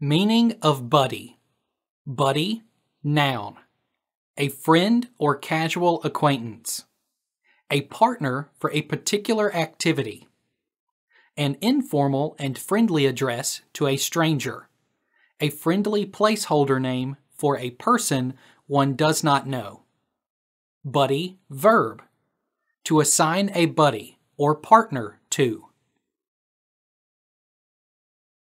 Meaning of buddy. Buddy, noun. A friend or casual acquaintance. A partner for a particular activity. An informal and friendly address to a stranger. A friendly placeholder name for a person one does not know. Buddy, verb. To assign a buddy or partner to.